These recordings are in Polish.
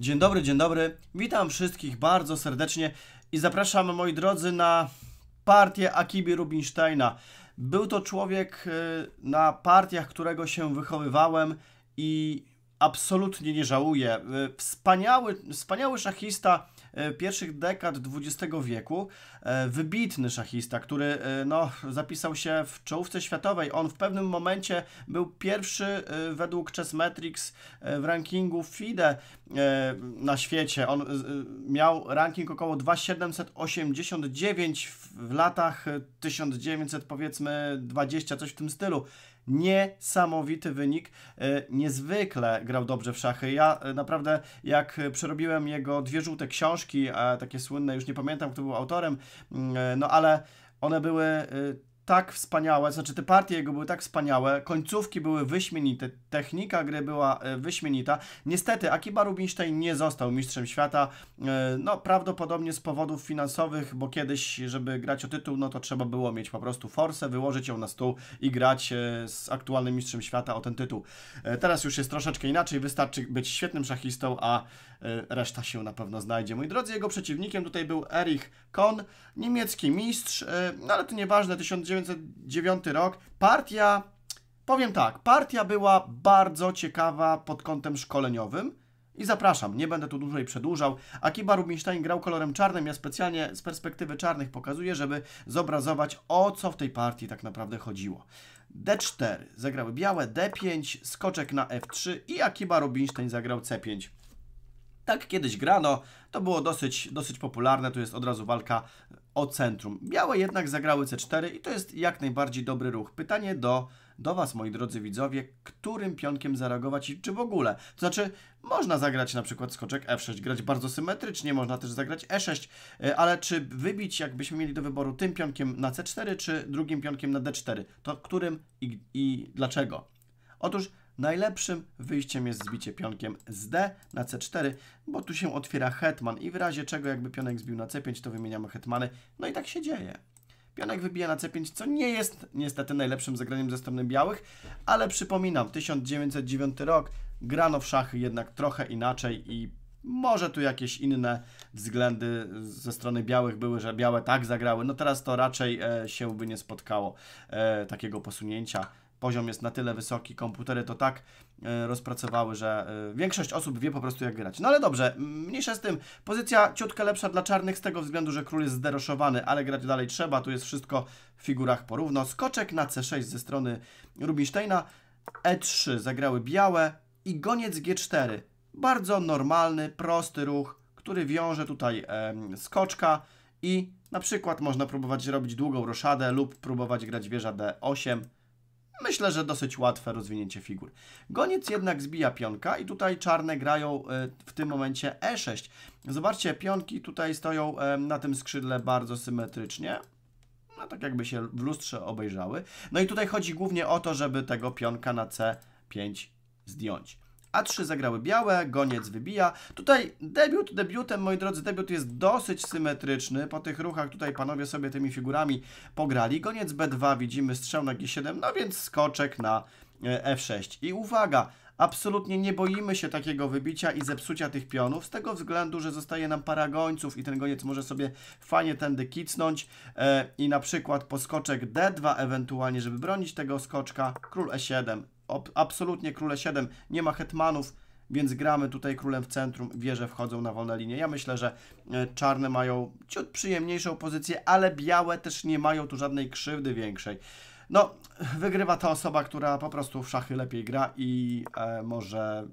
Dzień dobry, dzień dobry. Witam wszystkich bardzo serdecznie i zapraszam moi drodzy na partię Akibi Rubinsteina. Był to człowiek y, na partiach, którego się wychowywałem i absolutnie nie żałuję. Y, wspaniały, wspaniały szachista, E, pierwszych dekad XX wieku. E, wybitny szachista, który e, no, zapisał się w czołówce światowej. On w pewnym momencie był pierwszy według Chessmetrics w rankingu FIDE na świecie. On miał ranking około 2789 w latach 1900 powiedzmy 20, coś w tym stylu. Niesamowity wynik. E, niezwykle grał dobrze w szachy. Ja e, naprawdę, jak e, przerobiłem jego dwie żółte książki, takie słynne, już nie pamiętam, kto był autorem, mm, no ale one były tak wspaniałe, znaczy te partie jego były tak wspaniałe, końcówki były wyśmienite, technika gry była e, wyśmienita. Niestety Akiba Rubinstein nie został mistrzem świata, e, no prawdopodobnie z powodów finansowych, bo kiedyś, żeby grać o tytuł, no to trzeba było mieć po prostu forsę, wyłożyć ją na stół i grać e, z aktualnym mistrzem świata o ten tytuł. Teraz już jest troszeczkę inaczej, wystarczy być świetnym szachistą, a reszta się na pewno znajdzie. Mój drodzy, jego przeciwnikiem tutaj był Erich Kohn, niemiecki mistrz, no ale to nieważne, 1900 1909 rok. Partia, powiem tak, partia była bardzo ciekawa pod kątem szkoleniowym. I zapraszam, nie będę tu dłużej przedłużał. Akiba Rubinstein grał kolorem czarnym. Ja specjalnie z perspektywy czarnych pokazuję, żeby zobrazować o co w tej partii tak naprawdę chodziło. D4 zagrały białe, D5, skoczek na F3 i Akiba Rubinstein zagrał C5. Tak kiedyś grano, to było dosyć, dosyć popularne, tu jest od razu walka o centrum. Białe jednak zagrały C4 i to jest jak najbardziej dobry ruch. Pytanie do, do Was, moi drodzy widzowie, którym pionkiem zareagować i czy w ogóle. To znaczy, można zagrać na przykład skoczek F6, grać bardzo symetrycznie, można też zagrać E6, e, ale czy wybić, jakbyśmy mieli do wyboru tym pionkiem na C4, czy drugim pionkiem na D4? To którym i, i dlaczego? Otóż Najlepszym wyjściem jest zbicie pionkiem z D na C4, bo tu się otwiera hetman i w razie czego jakby pionek zbił na C5, to wymieniamy hetmany. No i tak się dzieje. Pionek wybija na C5, co nie jest niestety najlepszym zagraniem ze strony białych, ale przypominam, 1909 rok, grano w szachy jednak trochę inaczej i może tu jakieś inne względy ze strony białych były, że białe tak zagrały. No teraz to raczej e, się by nie spotkało e, takiego posunięcia poziom jest na tyle wysoki, komputery to tak e, rozpracowały, że e, większość osób wie po prostu jak grać. No ale dobrze, mniejsza z tym, pozycja ciutkę lepsza dla czarnych z tego względu, że król jest zderoszowany, ale grać dalej trzeba, tu jest wszystko w figurach porówno. Skoczek na C6 ze strony Rubinsteina, E3 zagrały białe i goniec G4. Bardzo normalny, prosty ruch, który wiąże tutaj e, skoczka i na przykład można próbować robić długą roszadę lub próbować grać wieża D8. Myślę, że dosyć łatwe rozwinięcie figur. Goniec jednak zbija pionka i tutaj czarne grają e, w tym momencie e6. Zobaczcie, pionki tutaj stoją e, na tym skrzydle bardzo symetrycznie. No tak jakby się w lustrze obejrzały. No i tutaj chodzi głównie o to, żeby tego pionka na c5 zdjąć. A3 zagrały białe, goniec wybija. Tutaj debiut debiutem, moi drodzy, debiut jest dosyć symetryczny. Po tych ruchach tutaj panowie sobie tymi figurami pograli. Goniec B2, widzimy strzał na G7, no więc skoczek na e, F6. I uwaga, absolutnie nie boimy się takiego wybicia i zepsucia tych pionów, z tego względu, że zostaje nam para gońców i ten goniec może sobie fajnie tędy kicnąć e, i na przykład po skoczek D2 ewentualnie, żeby bronić tego skoczka, król E7, absolutnie króle 7, nie ma hetmanów, więc gramy tutaj królem w centrum, wieże wchodzą na wolne linie. Ja myślę, że e, czarne mają ciut przyjemniejszą pozycję, ale białe też nie mają tu żadnej krzywdy większej. No, wygrywa ta osoba, która po prostu w szachy lepiej gra i e, może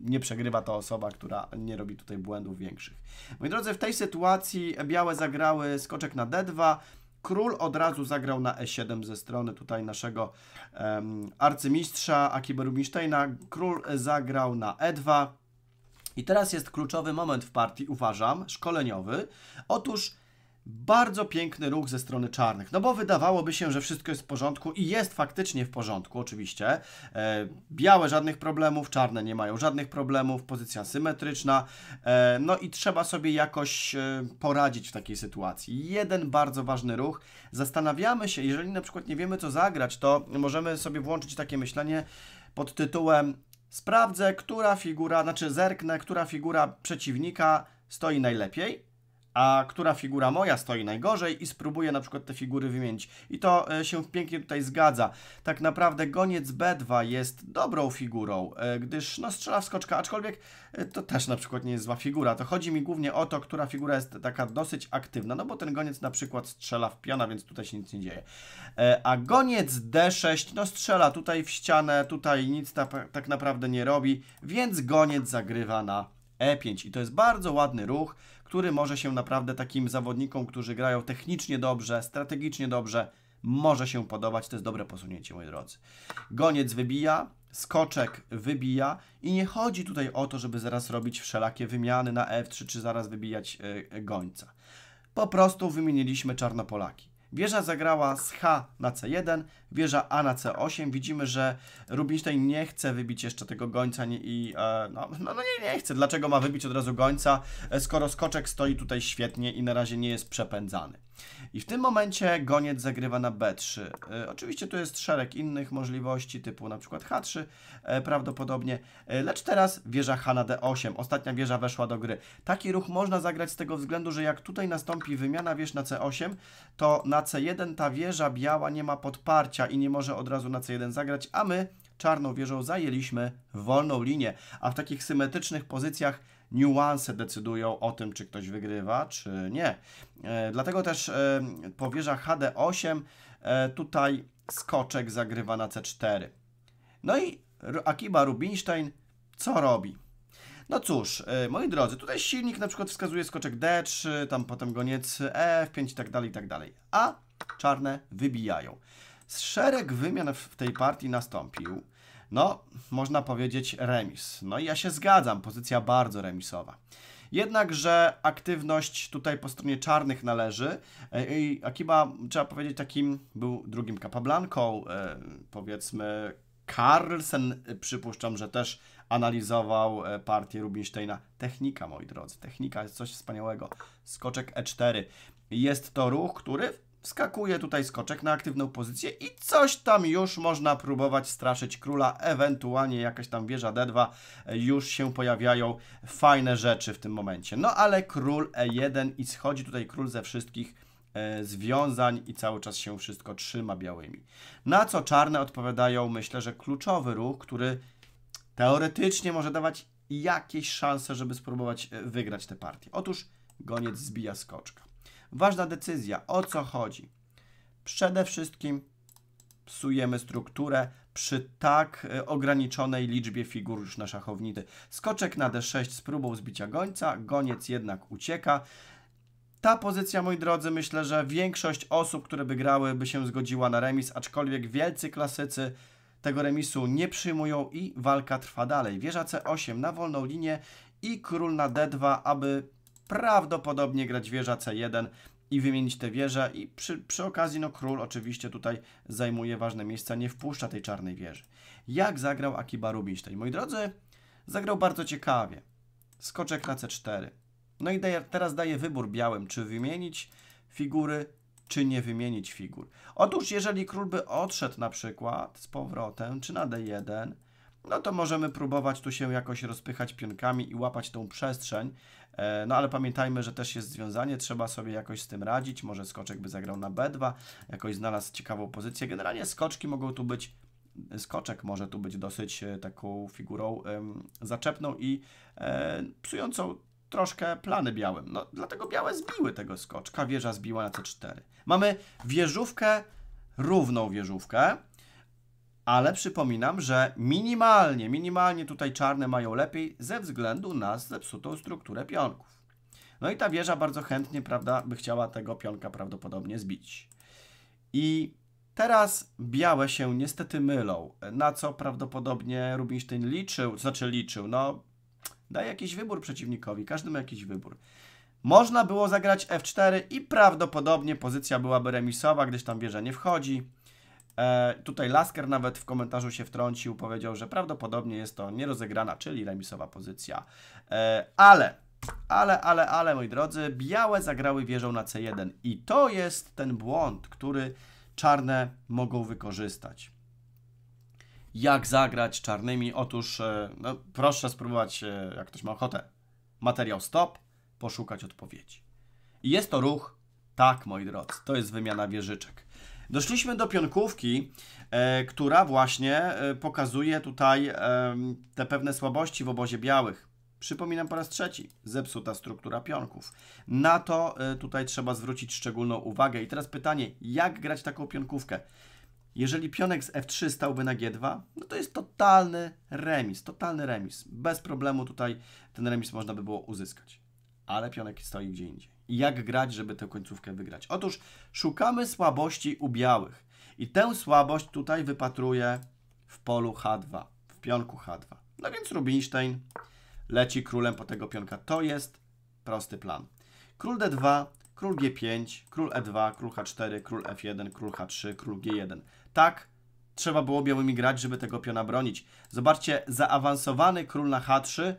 nie przegrywa ta osoba, która nie robi tutaj błędów większych. Moi drodzy, w tej sytuacji białe zagrały skoczek na d2, Król od razu zagrał na e7 ze strony tutaj naszego um, arcymistrza Akiba Rubinsteina. Król e, zagrał na e2. I teraz jest kluczowy moment w partii, uważam, szkoleniowy. Otóż bardzo piękny ruch ze strony czarnych, no bo wydawałoby się, że wszystko jest w porządku i jest faktycznie w porządku, oczywiście. E, białe żadnych problemów, czarne nie mają żadnych problemów, pozycja symetryczna, e, no i trzeba sobie jakoś e, poradzić w takiej sytuacji. Jeden bardzo ważny ruch. Zastanawiamy się, jeżeli na przykład nie wiemy co zagrać, to możemy sobie włączyć takie myślenie pod tytułem sprawdzę, która figura, znaczy zerknę, która figura przeciwnika stoi najlepiej a która figura moja stoi najgorzej i spróbuję na przykład te figury wymienić. I to e, się pięknie tutaj zgadza. Tak naprawdę goniec B2 jest dobrą figurą, e, gdyż no, strzela w skoczka, aczkolwiek e, to też na przykład nie jest zła figura. To chodzi mi głównie o to, która figura jest taka dosyć aktywna, no bo ten goniec na przykład strzela w piona, więc tutaj się nic nie dzieje. A goniec D6, no strzela tutaj w ścianę, tutaj nic ta, tak naprawdę nie robi, więc goniec zagrywa na E5 i to jest bardzo ładny ruch, który może się naprawdę takim zawodnikom, którzy grają technicznie dobrze, strategicznie dobrze, może się podobać. To jest dobre posunięcie, moi drodzy. Goniec wybija, skoczek wybija i nie chodzi tutaj o to, żeby zaraz robić wszelakie wymiany na F3 czy zaraz wybijać e, e, gońca. Po prostu wymieniliśmy czarnopolaki. Wieża zagrała z H na C1, wieża A na C8. Widzimy, że Rubinstein nie chce wybić jeszcze tego gońca nie, i e, no, no, no nie, nie chce. Dlaczego ma wybić od razu gońca, e, skoro skoczek stoi tutaj świetnie i na razie nie jest przepędzany. I w tym momencie goniec zagrywa na B3. E, oczywiście tu jest szereg innych możliwości, typu na przykład H3 e, prawdopodobnie, e, lecz teraz wieża H na D8. Ostatnia wieża weszła do gry. Taki ruch można zagrać z tego względu, że jak tutaj nastąpi wymiana wież na C8, to na C1 ta wieża biała nie ma podparcia, i nie może od razu na C1 zagrać, a my czarną wieżą zajęliśmy wolną linię, a w takich symetrycznych pozycjach niuanse decydują o tym, czy ktoś wygrywa, czy nie. E, dlatego też e, po wieżach HD8 e, tutaj skoczek zagrywa na C4. No i Akiba Rubinstein co robi? No cóż, e, moi drodzy, tutaj silnik na przykład wskazuje skoczek D3, tam potem goniec E5 i tak dalej, i tak dalej. A czarne wybijają szereg wymian w tej partii nastąpił. No, można powiedzieć remis. No i ja się zgadzam, pozycja bardzo remisowa. Jednakże aktywność tutaj po stronie czarnych należy e, i Akiba, trzeba powiedzieć, takim był drugim Capablanką, e, powiedzmy Carlsen, e, przypuszczam, że też analizował partię Rubinsteina. Technika, moi drodzy, technika jest coś wspaniałego. Skoczek E4. Jest to ruch, który wskakuje tutaj skoczek na aktywną pozycję i coś tam już można próbować straszyć króla, ewentualnie jakaś tam wieża D2, e, już się pojawiają fajne rzeczy w tym momencie. No ale król E1 i schodzi tutaj król ze wszystkich e, związań i cały czas się wszystko trzyma białymi. Na co czarne odpowiadają, myślę, że kluczowy ruch, który teoretycznie może dawać jakieś szanse, żeby spróbować e, wygrać tę partię. Otóż goniec zbija skoczka. Ważna decyzja, o co chodzi? Przede wszystkim psujemy strukturę przy tak e, ograniczonej liczbie figur już na szachownicy. Skoczek na d6 z próbą zbicia gońca, goniec jednak ucieka. Ta pozycja, moi drodzy, myślę, że większość osób, które by grały, by się zgodziła na remis, aczkolwiek wielcy klasycy tego remisu nie przyjmują i walka trwa dalej. Wieża C8 na wolną linię i król na D2, aby prawdopodobnie grać wieża C1 i wymienić tę wieżę i przy, przy okazji no król oczywiście tutaj zajmuje ważne miejsca, nie wpuszcza tej czarnej wieży. Jak zagrał Akiba Rubinstein? Moi drodzy, zagrał bardzo ciekawie. Skoczek na C4. No i daje, teraz daje wybór białym, czy wymienić figury, czy nie wymienić figur. Otóż jeżeli król by odszedł na przykład z powrotem, czy na D1, no to możemy próbować tu się jakoś rozpychać pionkami i łapać tą przestrzeń. E, no ale pamiętajmy, że też jest związanie, trzeba sobie jakoś z tym radzić. Może skoczek by zagrał na B2, jakoś znalazł ciekawą pozycję. Generalnie skoczki mogą tu być, skoczek może tu być dosyć e, taką figurą zaczepną i e, psującą troszkę plany białym. No dlatego białe zbiły tego skoczka, wieża zbiła na C4. Mamy wieżówkę, równą wieżówkę ale przypominam, że minimalnie, minimalnie tutaj czarne mają lepiej ze względu na zepsutą strukturę pionków. No i ta wieża bardzo chętnie, prawda, by chciała tego pionka prawdopodobnie zbić. I teraz białe się niestety mylą, na co prawdopodobnie Rubinstein liczył, znaczy liczył, no daje jakiś wybór przeciwnikowi, każdy ma jakiś wybór. Można było zagrać F4 i prawdopodobnie pozycja byłaby remisowa, gdyż tam wieża nie wchodzi. E, tutaj Lasker nawet w komentarzu się wtrącił, powiedział, że prawdopodobnie jest to nierozegrana, czyli remisowa pozycja. E, ale, ale, ale, ale, moi drodzy, białe zagrały wieżą na C1 i to jest ten błąd, który czarne mogą wykorzystać. Jak zagrać czarnymi? Otóż e, no, proszę spróbować, e, jak ktoś ma ochotę, materiał stop, poszukać odpowiedzi. I jest to ruch, tak moi drodzy, to jest wymiana wieżyczek. Doszliśmy do pionkówki, e, która właśnie e, pokazuje tutaj e, te pewne słabości w obozie białych. Przypominam po raz trzeci, zepsuta struktura pionków. Na to tutaj trzeba zwrócić szczególną uwagę. I teraz pytanie, jak grać taką pionkówkę? Jeżeli pionek z F3 stałby na G2, no to jest totalny remis, totalny remis. Bez problemu tutaj ten remis można by było uzyskać ale pionek stoi gdzie indziej. I jak grać, żeby tę końcówkę wygrać? Otóż szukamy słabości u białych. I tę słabość tutaj wypatruję w polu H2, w pionku H2. No więc Rubinstein leci królem po tego pionka. To jest prosty plan. Król D2, król G5, król E2, król H4, król F1, król H3, król G1. Tak, trzeba było białymi grać, żeby tego piona bronić. Zobaczcie, zaawansowany król na H3,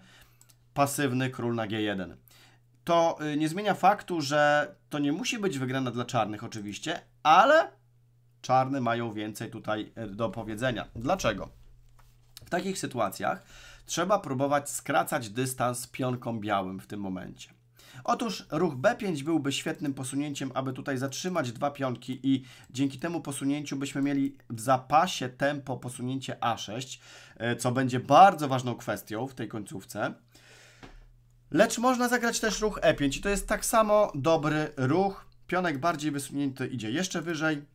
pasywny król na G1 to y, nie zmienia faktu, że to nie musi być wygrana dla czarnych oczywiście, ale czarne mają więcej tutaj y, do powiedzenia. Dlaczego? W takich sytuacjach trzeba próbować skracać dystans pionkom białym w tym momencie. Otóż ruch B5 byłby świetnym posunięciem, aby tutaj zatrzymać dwa pionki i dzięki temu posunięciu byśmy mieli w zapasie tempo posunięcie A6, y, co będzie bardzo ważną kwestią w tej końcówce. Lecz można zagrać też ruch E5 i to jest tak samo dobry ruch. Pionek bardziej wysunięty idzie jeszcze wyżej.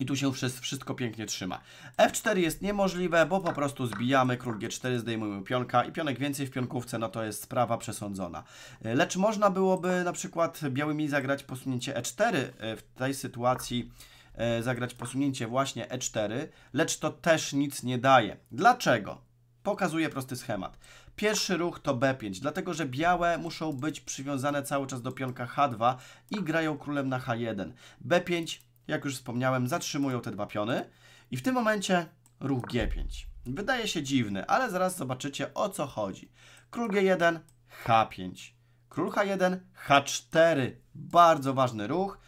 I tu się wszystko pięknie trzyma. F4 jest niemożliwe, bo po prostu zbijamy król G4, zdejmujemy pionka i pionek więcej w pionkówce, no to jest sprawa przesądzona. Lecz można byłoby na przykład białymi zagrać posunięcie E4 e, w tej sytuacji, e, zagrać posunięcie właśnie E4, lecz to też nic nie daje. Dlaczego? pokazuje prosty schemat. Pierwszy ruch to B5, dlatego że białe muszą być przywiązane cały czas do pionka H2 i grają królem na H1. B5, jak już wspomniałem, zatrzymują te dwa piony i w tym momencie ruch G5. Wydaje się dziwny, ale zaraz zobaczycie o co chodzi. Król G1, H5. Król H1, H4. Bardzo ważny ruch.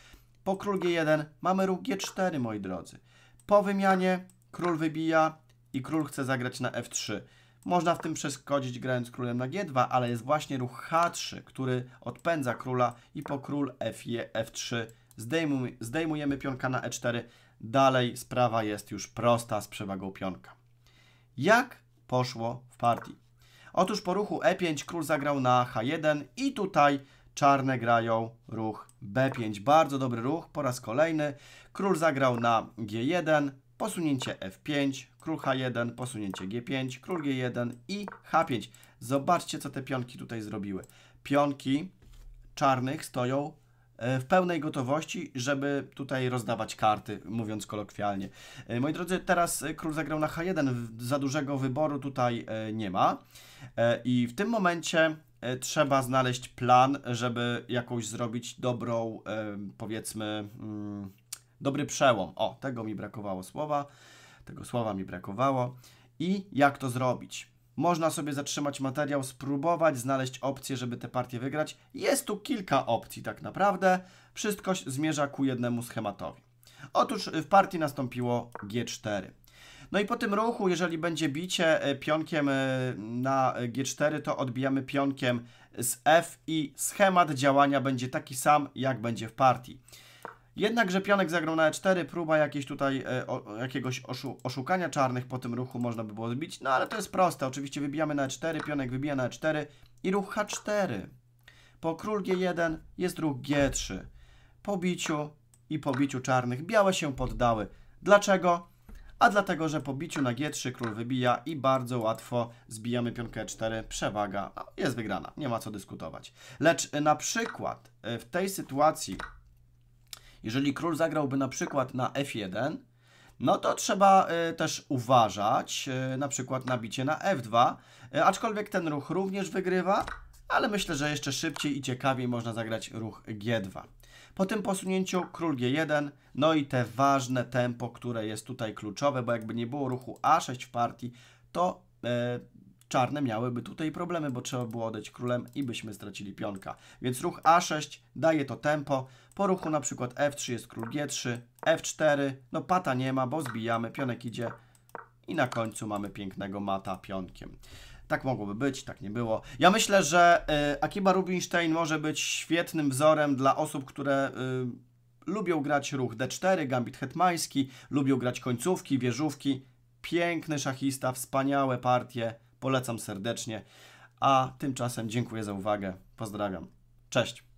Po król G1 mamy ruch G4, moi drodzy. Po wymianie król wybija, i król chce zagrać na f3. Można w tym przeszkodzić grając królem na g2, ale jest właśnie ruch h3, który odpędza króla i po król f3 zdejmujemy pionka na e4. Dalej sprawa jest już prosta z przewagą pionka. Jak poszło w partii? Otóż po ruchu e5 król zagrał na h1 i tutaj czarne grają ruch b5. Bardzo dobry ruch po raz kolejny. Król zagrał na g1, posunięcie F5, król H1, posunięcie G5, król G1 i H5. Zobaczcie, co te pionki tutaj zrobiły. Pionki czarnych stoją e, w pełnej gotowości, żeby tutaj rozdawać karty, mówiąc kolokwialnie. E, moi drodzy, teraz e, król zagrał na H1, za dużego wyboru tutaj nie ma i w tym momencie trzeba znaleźć plan, żeby jakąś zrobić dobrą, powiedzmy mm, dobry przełom. O, tego mi brakowało słowa, tego słowa mi brakowało. I jak to zrobić? Można sobie zatrzymać materiał, spróbować znaleźć opcję, żeby tę partię wygrać. Jest tu kilka opcji tak naprawdę. Wszystko zmierza ku jednemu schematowi. Otóż y, w partii nastąpiło G4. No i po tym ruchu, jeżeli będzie bicie y, pionkiem y, na G4, to odbijamy pionkiem z F i schemat działania będzie taki sam, jak będzie w partii. Jednakże pionek zagrał na e4, próba jakiejś tutaj e, o, jakiegoś oszu, oszukania czarnych po tym ruchu można by było zbić, no ale to jest proste, oczywiście wybijamy na e4, pionek wybija na e4 i ruch h4. Po król g1 jest ruch g3. Po biciu i po biciu czarnych białe się poddały. Dlaczego? A dlatego, że po biciu na g3 król wybija i bardzo łatwo zbijamy pionkę 4 e przewaga jest wygrana, nie ma co dyskutować. Lecz e, na przykład e, w tej sytuacji jeżeli król zagrałby na przykład na f1, no to trzeba y, też uważać y, na przykład na bicie na f2, y, aczkolwiek ten ruch również wygrywa, ale myślę, że jeszcze szybciej i ciekawiej można zagrać ruch g2. Po tym posunięciu król g1, no i te ważne tempo, które jest tutaj kluczowe, bo jakby nie było ruchu a6 w partii, to e, czarne miałyby tutaj problemy, bo trzeba było odejść królem i byśmy stracili pionka. Więc ruch a6 daje to tempo, po ruchu na przykład F3 jest król G3, F4, no pata nie ma, bo zbijamy, pionek idzie i na końcu mamy pięknego mata pionkiem. Tak mogłoby być, tak nie było. Ja myślę, że y, Akiba Rubinstein może być świetnym wzorem dla osób, które y, lubią grać ruch D4, gambit hetmański, lubią grać końcówki, wieżówki. Piękny szachista, wspaniałe partie, polecam serdecznie. A tymczasem dziękuję za uwagę, pozdrawiam, cześć.